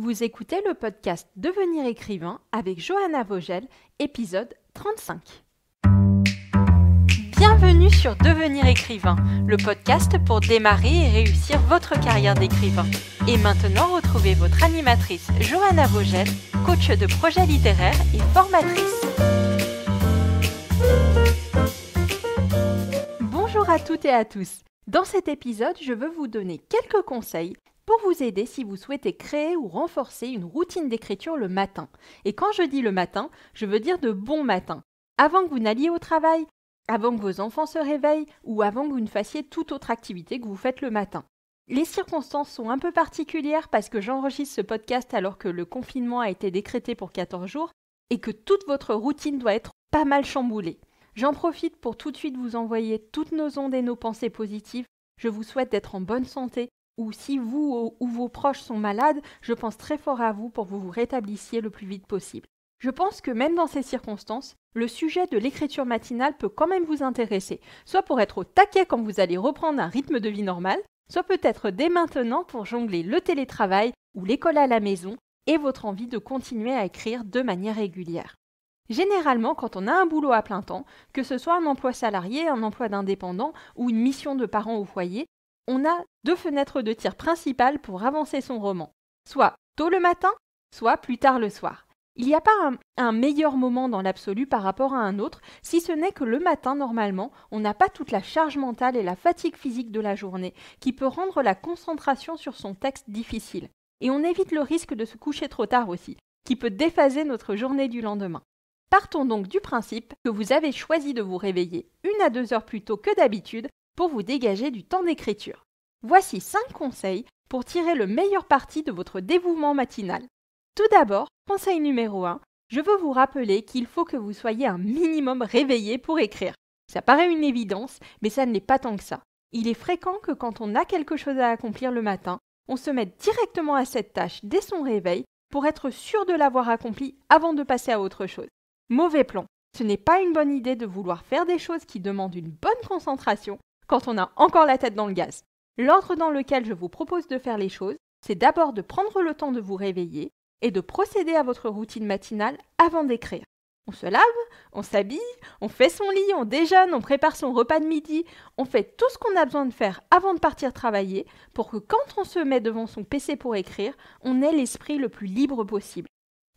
Vous écoutez le podcast Devenir écrivain avec Johanna Vogel, épisode 35. Bienvenue sur Devenir écrivain, le podcast pour démarrer et réussir votre carrière d'écrivain. Et maintenant, retrouvez votre animatrice Johanna Vogel, coach de projet littéraire et formatrice. Bonjour à toutes et à tous. Dans cet épisode, je veux vous donner quelques conseils pour vous aider si vous souhaitez créer ou renforcer une routine d'écriture le matin. Et quand je dis le matin, je veux dire de bon matin, avant que vous n'alliez au travail, avant que vos enfants se réveillent ou avant que vous ne fassiez toute autre activité que vous faites le matin. Les circonstances sont un peu particulières parce que j'enregistre ce podcast alors que le confinement a été décrété pour 14 jours et que toute votre routine doit être pas mal chamboulée. J'en profite pour tout de suite vous envoyer toutes nos ondes et nos pensées positives. Je vous souhaite d'être en bonne santé, ou si vous ou vos proches sont malades, je pense très fort à vous pour que vous vous rétablissiez le plus vite possible. Je pense que même dans ces circonstances, le sujet de l'écriture matinale peut quand même vous intéresser, soit pour être au taquet quand vous allez reprendre un rythme de vie normal, soit peut-être dès maintenant pour jongler le télétravail ou l'école à la maison et votre envie de continuer à écrire de manière régulière. Généralement, quand on a un boulot à plein temps, que ce soit un emploi salarié, un emploi d'indépendant ou une mission de parent au foyer, on a deux fenêtres de tir principales pour avancer son roman, soit tôt le matin, soit plus tard le soir. Il n'y a pas un, meilleur moment dans l'absolu par rapport à un autre, si ce n'est que le matin, normalement, on n'a pas toute la charge mentale et la fatigue physique de la journée, qui peut rendre la concentration sur son texte difficile. Et on évite le risque de se coucher trop tard aussi, qui peut déphaser notre journée du lendemain. Partons donc du principe que vous avez choisi de vous réveiller une à deux heures plus tôt que d'habitude pour vous dégager du temps d'écriture. Voici 5 conseils pour tirer le meilleur parti de votre dévouement matinal. Tout d'abord, conseil numéro 1, je veux vous rappeler qu'il faut que vous soyez un minimum réveillé pour écrire. Ça paraît une évidence, mais ça ne l'est pas tant que ça. Il est fréquent que quand on a quelque chose à accomplir le matin, on se mette directement à cette tâche dès son réveil pour être sûr de l'avoir accomplie avant de passer à autre chose. Mauvais plan. Ce n'est pas une bonne idée de vouloir faire des choses qui demandent une bonne concentration quand on a encore la tête dans le gaz. L'ordre dans lequel je vous propose de faire les choses, c'est d'abord de prendre le temps de vous réveiller et de procéder à votre routine matinale avant d'écrire. On se lave, on s'habille, on fait son lit, on déjeune, on prépare son repas de midi, on fait tout ce qu'on a besoin de faire avant de partir travailler pour que quand on se met devant son PC pour écrire, on ait l'esprit le plus libre possible.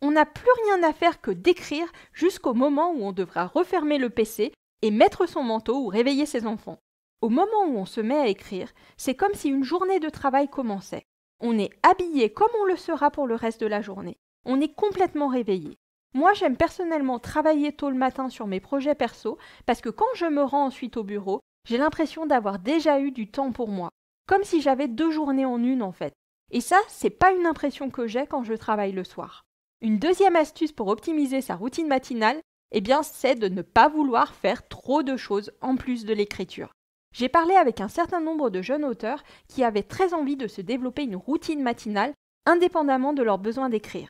On n'a plus rien à faire que d'écrire jusqu'au moment où on devra refermer le PC et mettre son manteau ou réveiller ses enfants. Au moment où on se met à écrire, c'est comme si une journée de travail commençait. On est habillé comme on le sera pour le reste de la journée. On est complètement réveillé. Moi, j'aime personnellement travailler tôt le matin sur mes projets perso parce que quand je me rends ensuite au bureau, j'ai l'impression d'avoir déjà eu du temps pour moi, comme si j'avais deux journées en une en fait. Et ça, c'est pas une impression que j'ai quand je travaille le soir. Une deuxième astuce pour optimiser sa routine matinale, eh bien, c'est de ne pas vouloir faire trop de choses en plus de l'écriture. J'ai parlé avec un certain nombre de jeunes auteurs qui avaient très envie de se développer une routine matinale indépendamment de leurs besoins d'écrire.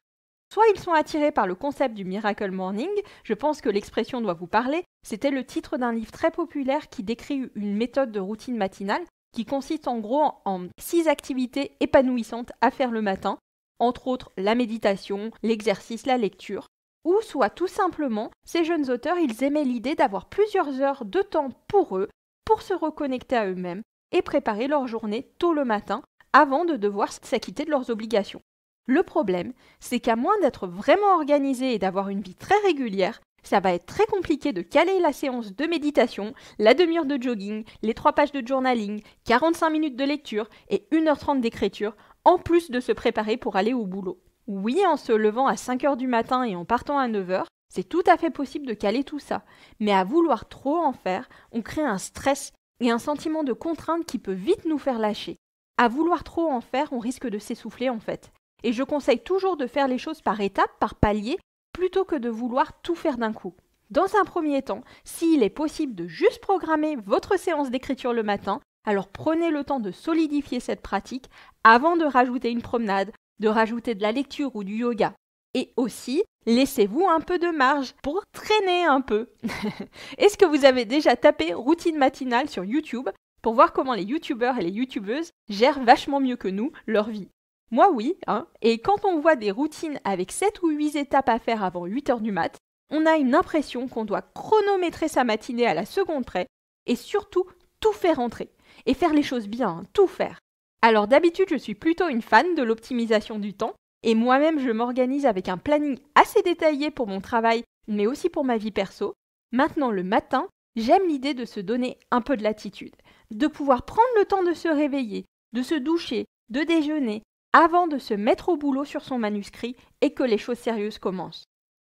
Soit ils sont attirés par le concept du Miracle Morning, je pense que l'expression doit vous parler, c'était le titre d'un livre très populaire qui décrit une méthode de routine matinale qui consiste en gros en six activités épanouissantes à faire le matin, entre autres la méditation, l'exercice, la lecture. Ou soit tout simplement, ces jeunes auteurs, ils aimaient l'idée d'avoir plusieurs heures de temps pour eux, pour se reconnecter à eux-mêmes et préparer leur journée tôt le matin avant de devoir s'acquitter de leurs obligations. Le problème, c'est qu'à moins d'être vraiment organisé et d'avoir une vie très régulière, ça va être très compliqué de caler la séance de méditation, la demi-heure de jogging, les trois pages de journaling, 45 minutes de lecture et 1h30 d'écriture, en plus de se préparer pour aller au boulot. Oui, en se levant à 5h du matin et en partant à 9h, c'est tout à fait possible de caler tout ça, mais à vouloir trop en faire, on crée un stress et un sentiment de contrainte qui peut vite nous faire lâcher. À vouloir trop en faire, on risque de s'essouffler en fait. Et je conseille toujours de faire les choses par étapes, par paliers, plutôt que de vouloir tout faire d'un coup. Dans un premier temps, s'il est possible de juste programmer votre séance d'écriture le matin, alors prenez le temps de solidifier cette pratique avant de rajouter une promenade, de rajouter de la lecture ou du yoga. Et aussi, Laissez-vous un peu de marge pour traîner un peu. Est-ce que vous avez déjà tapé routine matinale sur YouTube pour voir comment les youtubeurs et les youtubeuses gèrent vachement mieux que nous leur vie Moi oui, hein. Et quand on voit des routines avec 7 ou 8 étapes à faire avant 8 heures du mat, on a une impression qu'on doit chronométrer sa matinée à la seconde près et surtout tout faire entrer. Et faire les choses bien, hein, tout faire. Alors d'habitude, je suis plutôt une fan de l'optimisation du temps, et moi-même, je m'organise avec un planning assez détaillé pour mon travail, mais aussi pour ma vie perso. Maintenant, le matin, j'aime l'idée de se donner un peu de latitude, de pouvoir prendre le temps de se réveiller, de se doucher, de déjeuner, avant de se mettre au boulot sur son manuscrit et que les choses sérieuses commencent.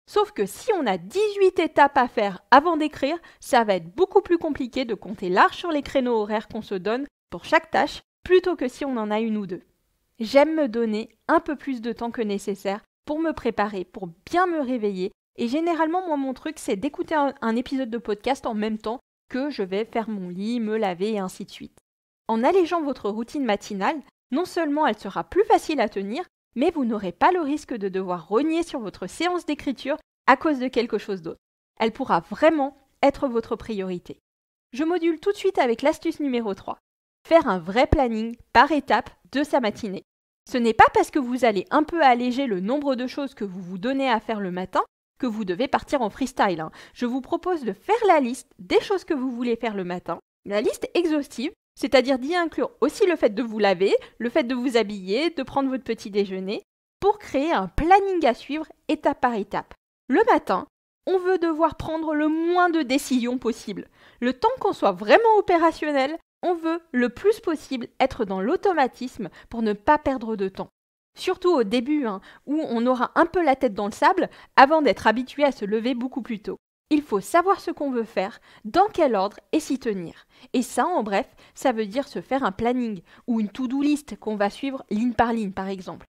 Sauf que si on a 18 étapes à faire avant d'écrire, ça va être beaucoup plus compliqué de compter large sur les créneaux horaires qu'on se donne pour chaque tâche, plutôt que si on en a une ou deux j'aime me donner un peu plus de temps que nécessaire pour me préparer, pour bien me réveiller. Et généralement, moi, mon truc, c'est d'écouter un, épisode de podcast en même temps que je vais faire mon lit, me laver et ainsi de suite. En allégeant votre routine matinale, non seulement elle sera plus facile à tenir, mais vous n'aurez pas le risque de devoir rogner sur votre séance d'écriture à cause de quelque chose d'autre. Elle pourra vraiment être votre priorité. Je module tout de suite avec l'astuce numéro 3 faire un vrai planning par étape de sa matinée. Ce n'est pas parce que vous allez un peu alléger le nombre de choses que vous vous donnez à faire le matin que vous devez partir en freestyle. Hein. Je vous propose de faire la liste des choses que vous voulez faire le matin, la liste exhaustive, c'est-à-dire d'y inclure aussi le fait de vous laver, le fait de vous habiller, de prendre votre petit déjeuner, pour créer un planning à suivre étape par étape. Le matin, on veut devoir prendre le moins de décisions possible. Le temps qu'on soit vraiment opérationnel, on veut le plus possible être dans l'automatisme pour ne pas perdre de temps. Surtout au début, hein, où on aura un peu la tête dans le sable avant d'être habitué à se lever beaucoup plus tôt. Il faut savoir ce qu'on veut faire, dans quel ordre et s'y tenir. Et ça, en bref, ça veut dire se faire un planning ou une to-do list qu'on va suivre ligne par ligne, par exemple.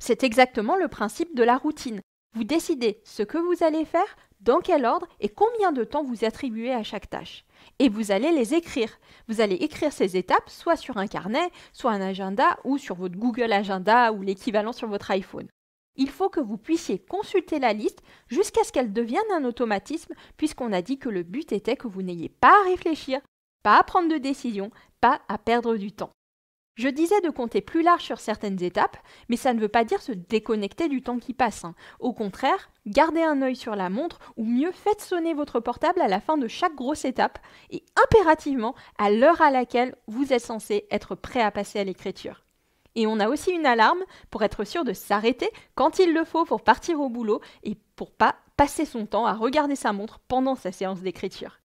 C'est exactement le principe de la routine. Vous décidez ce que vous allez faire dans quel ordre et combien de temps vous attribuez à chaque tâche. Et vous allez les écrire. Vous allez écrire ces étapes soit sur un carnet, soit un agenda ou sur votre Google Agenda ou l'équivalent sur votre iPhone. Il faut que vous puissiez consulter la liste jusqu'à ce qu'elle devienne un automatisme puisqu'on a dit que le but était que vous n'ayez pas à réfléchir, pas à prendre de décision, pas à perdre du temps. Je disais de compter plus large sur certaines étapes, mais ça ne veut pas dire se déconnecter du temps qui passe. Hein. Au contraire, gardez un œil sur la montre, ou mieux faites sonner votre portable à la fin de chaque grosse étape, et impérativement à l'heure à laquelle vous êtes censé être prêt à passer à l'écriture. Et on a aussi une alarme pour être sûr de s'arrêter quand il le faut pour partir au boulot et pour pas passer son temps à regarder sa montre pendant sa séance d'écriture.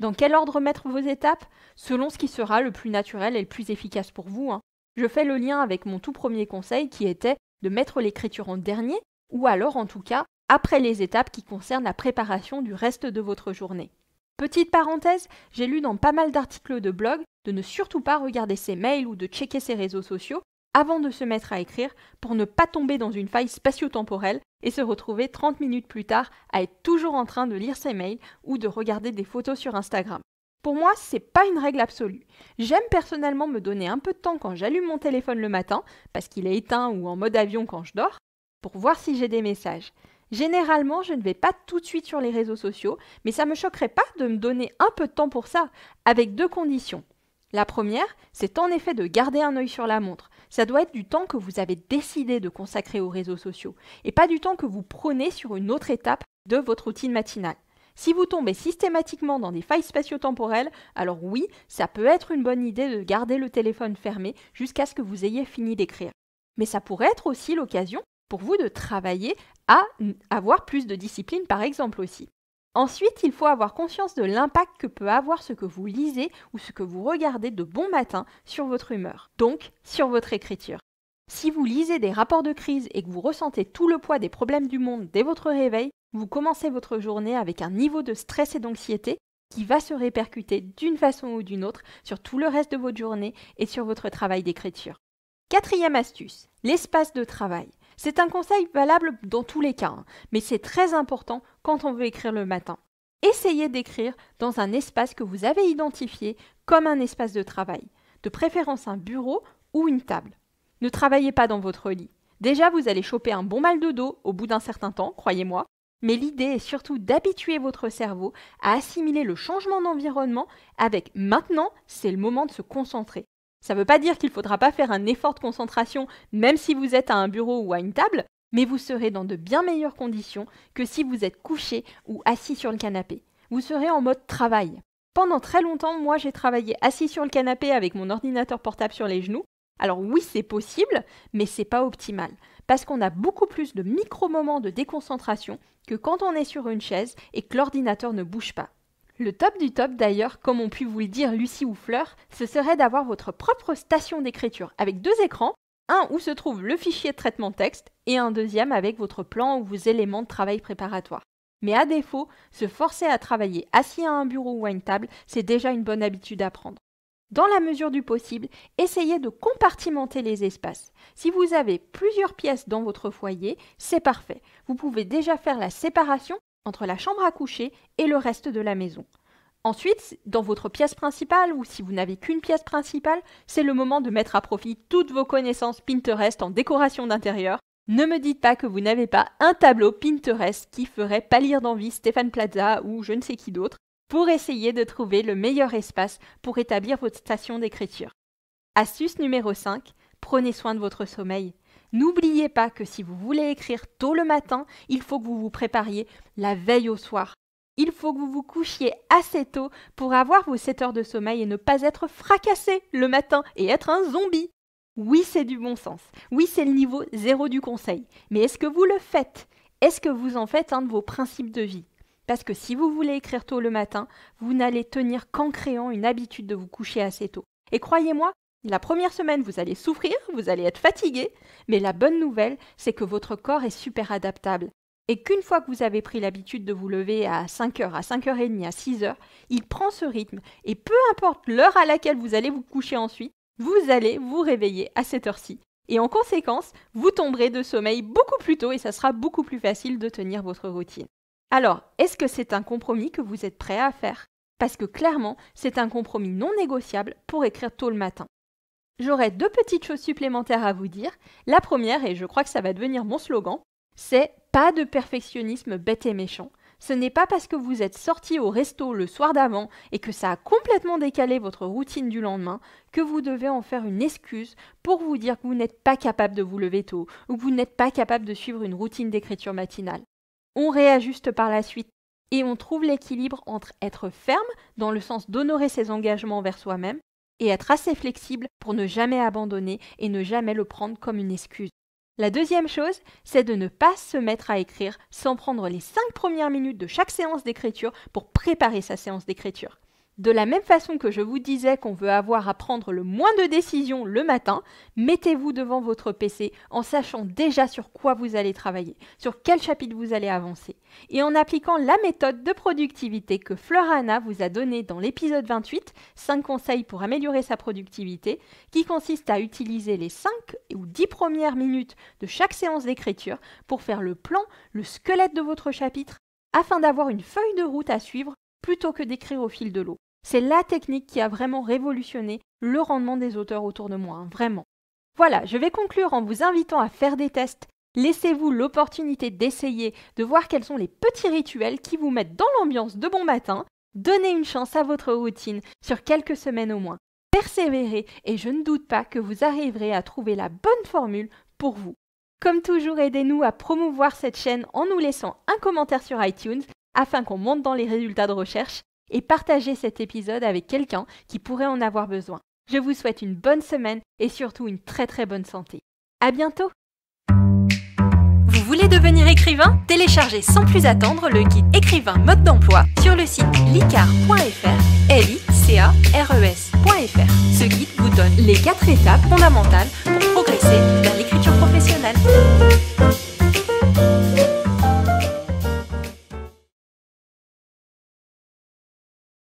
Dans quel ordre mettre vos étapes Selon ce qui sera le plus naturel et le plus efficace pour vous. Hein. Je fais le lien avec mon tout premier conseil qui était de mettre l'écriture en dernier, ou alors en tout cas après les étapes qui concernent la préparation du reste de votre journée. Petite parenthèse, j'ai lu dans pas mal d'articles de blog de ne surtout pas regarder ses mails ou de checker ses réseaux sociaux avant de se mettre à écrire pour ne pas tomber dans une faille spatio-temporelle et se retrouver 30 minutes plus tard à être toujours en train de lire ses mails ou de regarder des photos sur Instagram. Pour moi, ce n'est pas une règle absolue. J'aime personnellement me donner un peu de temps quand j'allume mon téléphone le matin, parce qu'il est éteint ou en mode avion quand je dors, pour voir si j'ai des messages. Généralement, je ne vais pas tout de suite sur les réseaux sociaux, mais ça ne me choquerait pas de me donner un peu de temps pour ça, avec deux conditions. La première, c'est en effet de garder un œil sur la montre, ça doit être du temps que vous avez décidé de consacrer aux réseaux sociaux et pas du temps que vous prenez sur une autre étape de votre routine matinale. Si vous tombez systématiquement dans des failles spatio-temporelles, alors oui, ça peut être une bonne idée de garder le téléphone fermé jusqu'à ce que vous ayez fini d'écrire. Mais ça pourrait être aussi l'occasion pour vous de travailler à avoir plus de discipline par exemple aussi. Ensuite, il faut avoir conscience de l'impact que peut avoir ce que vous lisez ou ce que vous regardez de bon matin sur votre humeur, donc sur votre écriture. Si vous lisez des rapports de crise et que vous ressentez tout le poids des problèmes du monde dès votre réveil, vous commencez votre journée avec un niveau de stress et d'anxiété qui va se répercuter d'une façon ou d'une autre sur tout le reste de votre journée et sur votre travail d'écriture. Quatrième astuce, l'espace de travail. C'est un conseil valable dans tous les cas, hein. mais c'est très important quand on veut écrire le matin. Essayez d'écrire dans un espace que vous avez identifié comme un espace de travail, de préférence un bureau ou une table. Ne travaillez pas dans votre lit. Déjà, vous allez choper un bon mal de dos au bout d'un certain temps, croyez-moi, mais l'idée est surtout d'habituer votre cerveau à assimiler le changement d'environnement avec maintenant, c'est le moment de se concentrer. Ça ne veut pas dire qu'il ne faudra pas faire un effort de concentration même si vous êtes à un bureau ou à une table, mais vous serez dans de bien meilleures conditions que si vous êtes couché ou assis sur le canapé. Vous serez en mode travail. Pendant très longtemps, moi j'ai travaillé assis sur le canapé avec mon ordinateur portable sur les genoux. Alors oui, c'est possible, mais c'est pas optimal parce qu'on a beaucoup plus de micro-moments de déconcentration que quand on est sur une chaise et que l'ordinateur ne bouge pas. Le top du top d'ailleurs, comme on pu vous le dire Lucie ou Fleur, ce serait d'avoir votre propre station d'écriture avec deux écrans, un où se trouve le fichier de traitement texte et un deuxième avec votre plan ou vos éléments de travail préparatoire. Mais à défaut, se forcer à travailler assis à un bureau ou à une table, c'est déjà une bonne habitude à prendre. Dans la mesure du possible, essayez de compartimenter les espaces. Si vous avez plusieurs pièces dans votre foyer, c'est parfait. Vous pouvez déjà faire la séparation entre la chambre à coucher et le reste de la maison. Ensuite, dans votre pièce principale ou si vous n'avez qu'une pièce principale, c'est le moment de mettre à profit toutes vos connaissances Pinterest en décoration d'intérieur. Ne me dites pas que vous n'avez pas un tableau Pinterest qui ferait pâlir d'envie Stéphane Plaza ou je ne sais qui d'autre pour essayer de trouver le meilleur espace pour établir votre station d'écriture. Astuce numéro 5, prenez soin de votre sommeil. N'oubliez pas que si vous voulez écrire tôt le matin, il faut que vous vous prépariez la veille au soir. Il faut que vous vous couchiez assez tôt pour avoir vos 7 heures de sommeil et ne pas être fracassé le matin et être un zombie. Oui, c'est du bon sens. Oui, c'est le niveau zéro du conseil. Mais est-ce que vous le faites Est-ce que vous en faites un de vos principes de vie Parce que si vous voulez écrire tôt le matin, vous n'allez tenir qu'en créant une habitude de vous coucher assez tôt. Et croyez-moi, la première semaine, vous allez souffrir, vous allez être fatigué, mais la bonne nouvelle, c'est que votre corps est super adaptable et qu'une fois que vous avez pris l'habitude de vous lever à 5h, à 5h30, à 6h, il prend ce rythme et peu importe l'heure à laquelle vous allez vous coucher ensuite, vous allez vous réveiller à cette heure-ci. Et en conséquence, vous tomberez de sommeil beaucoup plus tôt et ça sera beaucoup plus facile de tenir votre routine. Alors, est-ce que c'est un compromis que vous êtes prêt à faire Parce que clairement, c'est un compromis non négociable pour écrire tôt le matin j'aurais deux petites choses supplémentaires à vous dire. La première, et je crois que ça va devenir mon slogan, c'est pas de perfectionnisme bête et méchant. Ce n'est pas parce que vous êtes sorti au resto le soir d'avant et que ça a complètement décalé votre routine du lendemain que vous devez en faire une excuse pour vous dire que vous n'êtes pas capable de vous lever tôt ou que vous n'êtes pas capable de suivre une routine d'écriture matinale. On réajuste par la suite et on trouve l'équilibre entre être ferme dans le sens d'honorer ses engagements envers soi-même et être assez flexible pour ne jamais abandonner et ne jamais le prendre comme une excuse. La deuxième chose, c'est de ne pas se mettre à écrire sans prendre les 5 premières minutes de chaque séance d'écriture pour préparer sa séance d'écriture. De la même façon que je vous disais qu'on veut avoir à prendre le moins de décisions le matin, mettez-vous devant votre PC en sachant déjà sur quoi vous allez travailler, sur quel chapitre vous allez avancer, et en appliquant la méthode de productivité que Fleurana vous a donnée dans l'épisode 28, 5 conseils pour améliorer sa productivité, qui consiste à utiliser les 5 ou 10 premières minutes de chaque séance d'écriture pour faire le plan, le squelette de votre chapitre, afin d'avoir une feuille de route à suivre plutôt que d'écrire au fil de l'eau. C'est la technique qui a vraiment révolutionné le rendement des auteurs autour de moi, hein, vraiment. Voilà, je vais conclure en vous invitant à faire des tests. Laissez-vous l'opportunité d'essayer, de voir quels sont les petits rituels qui vous mettent dans l'ambiance de bon matin. Donnez une chance à votre routine sur quelques semaines au moins. Persévérez et je ne doute pas que vous arriverez à trouver la bonne formule pour vous. Comme toujours, aidez-nous à promouvoir cette chaîne en nous laissant un commentaire sur iTunes afin qu'on monte dans les résultats de recherche et partagez cet épisode avec quelqu'un qui pourrait en avoir besoin. Je vous souhaite une bonne semaine et surtout une très très bonne santé. À bientôt! Vous voulez devenir écrivain Téléchargez sans plus attendre le guide écrivain mode d'emploi sur le site licar.fr, l i c a e r Ce guide vous donne les quatre étapes fondamentales pour progresser vers l'écriture professionnelle.